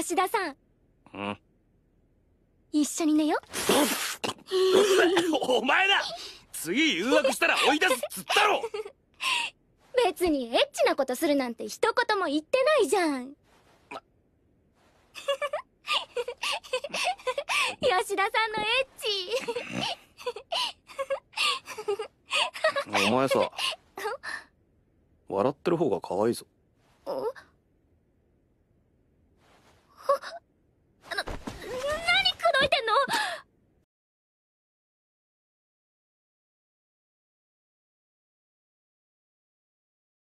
吉田さん。うん。一緒に寝よ。お前だ次誘惑したら追い出すっつったろ 別にエッチなことするなんて一言も言ってないじゃん。ま、吉田さんのエッチ。お前さ、笑ってる方が可愛いぞ。